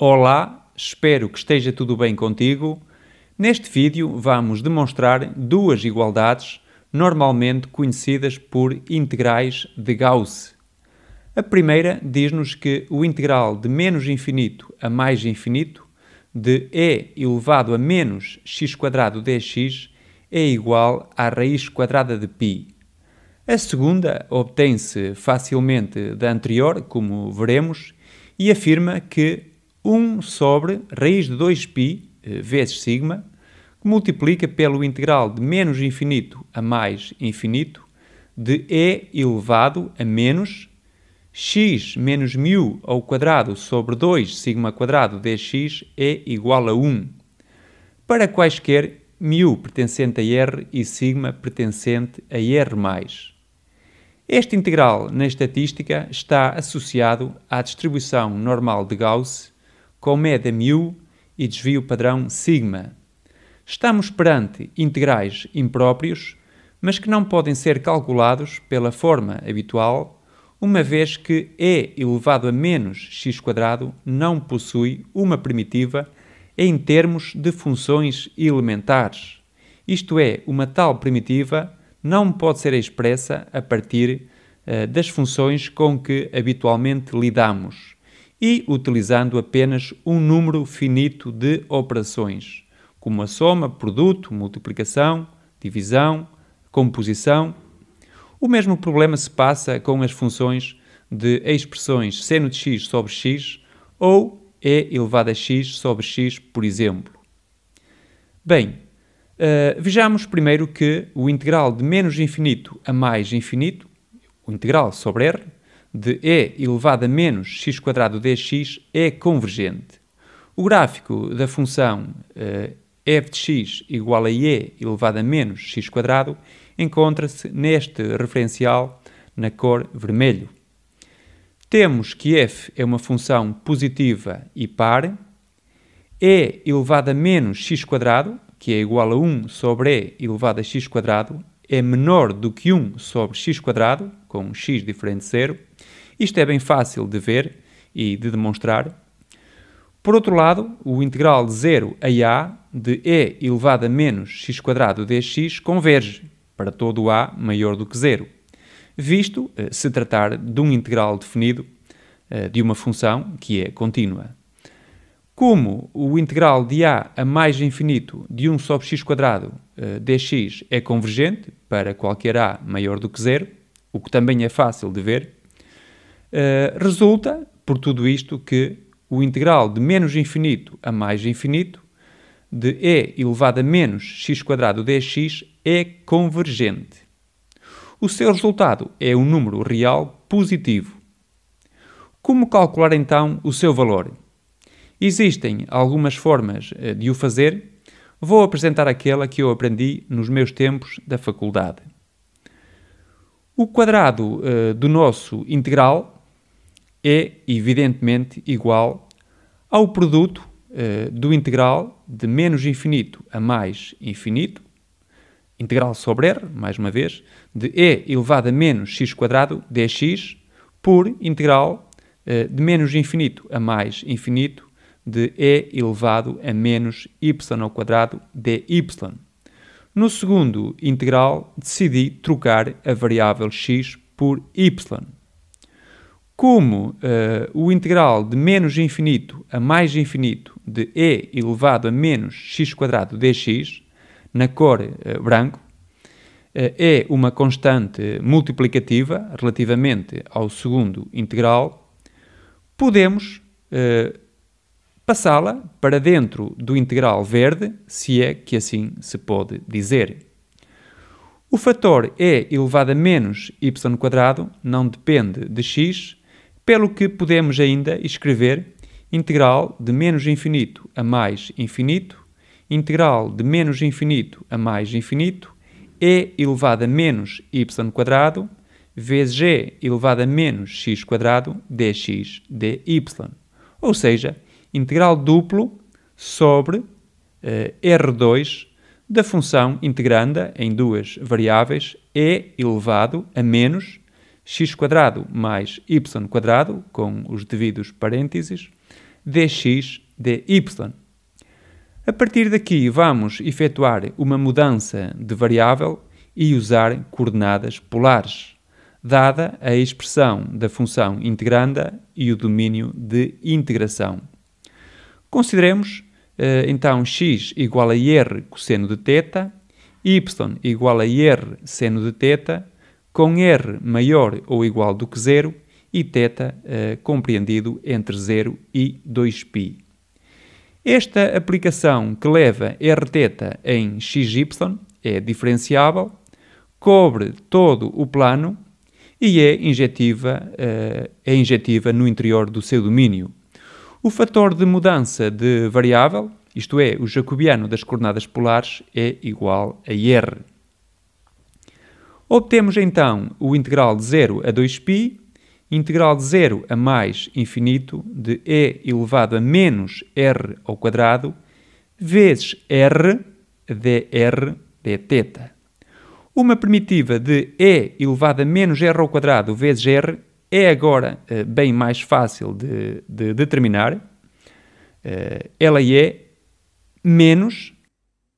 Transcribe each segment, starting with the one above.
Olá, espero que esteja tudo bem contigo. Neste vídeo vamos demonstrar duas igualdades normalmente conhecidas por integrais de Gauss. A primeira diz-nos que o integral de menos infinito a mais infinito de e elevado a menos x quadrado dx é igual à raiz quadrada de π. A segunda obtém-se facilmente da anterior, como veremos, e afirma que 1 sobre raiz de 2π eh, vezes sigma, que multiplica pelo integral de menos infinito a mais infinito de e elevado a menos x menos μ ao quadrado sobre 2 sigma quadrado dx é igual a 1, para quaisquer μ pertencente a r e sigma pertencente a r+. Este integral na estatística está associado à distribuição normal de Gauss com média μ e desvio padrão σ. Estamos perante integrais impróprios, mas que não podem ser calculados pela forma habitual, uma vez que e elevado a menos quadrado não possui uma primitiva em termos de funções elementares. Isto é, uma tal primitiva não pode ser expressa a partir uh, das funções com que habitualmente lidamos e utilizando apenas um número finito de operações, como a soma, produto, multiplicação, divisão, composição. O mesmo problema se passa com as funções de expressões seno de x sobre x ou e elevado a x sobre x, por exemplo. Bem, uh, vejamos primeiro que o integral de menos infinito a mais infinito, o integral sobre r, de e elevado a menos x quadrado dx é convergente. O gráfico da função uh, f de x igual a e elevado a menos x quadrado encontra-se neste referencial na cor vermelho. Temos que f é uma função positiva e par, e elevado a menos x quadrado, que é igual a 1 sobre e elevado a x quadrado, é menor do que 1 sobre x quadrado, com x diferente de zero, isto é bem fácil de ver e de demonstrar. Por outro lado, o integral de zero a a de e elevado a menos x quadrado dx converge para todo a maior do que zero, visto eh, se tratar de um integral definido eh, de uma função que é contínua. Como o integral de a a mais infinito de 1 sobre x quadrado eh, dx é convergente para qualquer a maior do que zero, o que também é fácil de ver, eh, resulta, por tudo isto, que o integral de menos infinito a mais infinito de e elevado a menos x quadrado dx é convergente. O seu resultado é um número real positivo. Como calcular então o seu valor? Existem algumas formas eh, de o fazer. Vou apresentar aquela que eu aprendi nos meus tempos da faculdade. O quadrado uh, do nosso integral é evidentemente igual ao produto eh, do integral de menos infinito a mais infinito, integral sobre r, mais uma vez, de e elevado a menos x quadrado dx por integral eh, de menos infinito a mais infinito de e elevado a menos y ao quadrado dy. No segundo integral, decidi trocar a variável x por y como uh, o integral de menos infinito a mais infinito de e elevado a menos x quadrado dx, na cor uh, branco, uh, é uma constante multiplicativa relativamente ao segundo integral, podemos passá-la para dentro do integral verde, se é que assim se pode dizer. O fator e elevado a menos y quadrado não depende de x, pelo que podemos ainda escrever integral de menos infinito a mais infinito, integral de menos infinito a mais infinito, e elevado a menos y quadrado, vezes g elevado a menos x quadrado, dx dy. Ou seja, integral duplo sobre eh, R2 da função integranda em duas variáveis e elevado a menos x mais y com os devidos parênteses, dx dy. A partir daqui vamos efetuar uma mudança de variável e usar coordenadas polares, dada a expressão da função integranda e o domínio de integração. Consideremos eh, então x igual a r cosseno de θ, y igual a r seno de θ com R maior ou igual do que zero e θ uh, eh, compreendido entre 0 e 2π. Esta aplicação que leva Rθ em xy é diferenciável, cobre todo o plano e é injetiva, uh, é injetiva no interior do seu domínio. O fator de mudança de variável, isto é, o jacobiano das coordenadas polares, é igual a R. Obtemos então o integral de 0 a 2π, integral de 0 a mais infinito de e elevado a menos r ao quadrado, vezes r, dr, dθ. Uma primitiva de e elevado a menos r ao quadrado vezes r é agora uh, bem mais fácil de, de determinar. Uh, ela é menos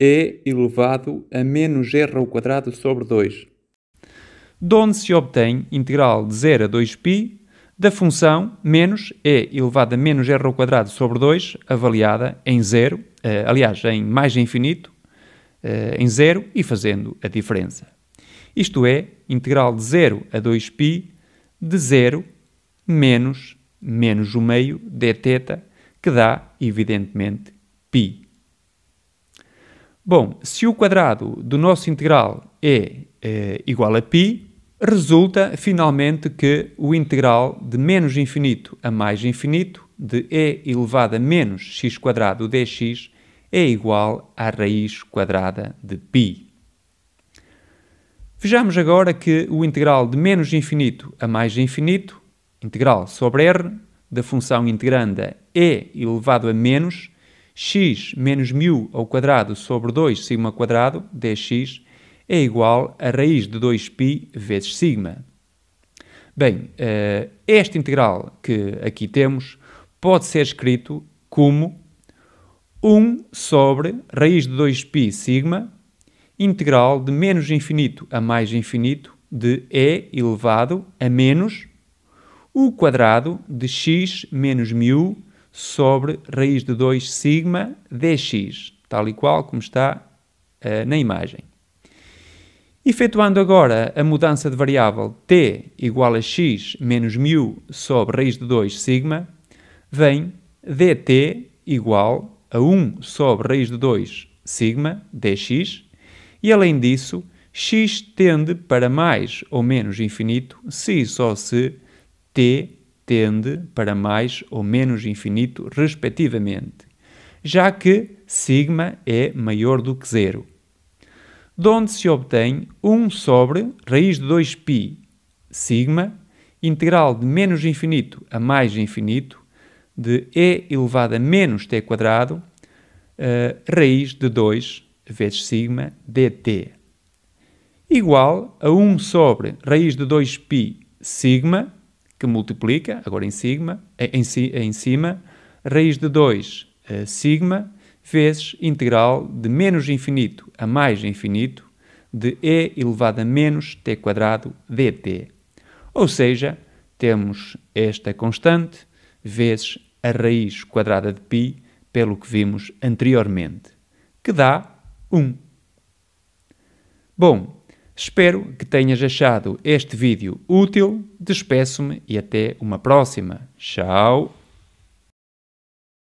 e elevado a menos r ao quadrado sobre 2 de onde se obtém integral de 0 a 2π da função menos e elevado a menos r ao quadrado sobre 2, avaliada em 0, eh, aliás, em mais infinito, eh, em 0 e fazendo a diferença. Isto é, integral de 0 a 2π de 0 menos menos o meio dθ, que dá, evidentemente, π. Bom, se o quadrado do nosso integral é, é igual a π, resulta finalmente que o integral de menos infinito a mais infinito de e elevado a menos x quadrado dx é igual à raiz quadrada de π. Vejamos agora que o integral de menos infinito a mais infinito, integral sobre r, da função integranda e elevado a menos x menos μ ao quadrado sobre 2 sigma quadrado dx é igual a raiz de 2π vezes sigma. Bem, eh, esta integral que aqui temos pode ser escrito como 1 sobre raiz de 2π sigma integral de menos infinito a mais infinito de e elevado a menos o quadrado de x menos mu sobre raiz de 2 sigma dx, tal e qual como está uh, na imagem. Efetuando agora a mudança de variável t igual a x menos mu sobre raiz de 2 sigma, vem dt igual a 1 sobre raiz de 2 sigma dx, e além disso, x tende para mais ou menos infinito se e só se t tende para mais ou menos infinito, respectivamente, já que sigma é maior do que zero de onde se obtém 1 sobre raiz de 2π sigma, integral de menos infinito a mais infinito, de e elevado a menos t quadrado, uh, raiz de 2 vezes sigma dt, igual a 1 sobre raiz de 2π sigma, que multiplica, agora em sigma, eh, em, em cima, raiz de 2 uh, eh, sigma, vezes integral de menos infinito a mais infinito de e elevado a menos t quadrado dt. Ou seja, temos esta constante vezes a raiz quadrada de π, pelo que vimos anteriormente, que dá 1. Bom, espero que tenhas achado este vídeo útil, despeço-me e até uma próxima. Tchau!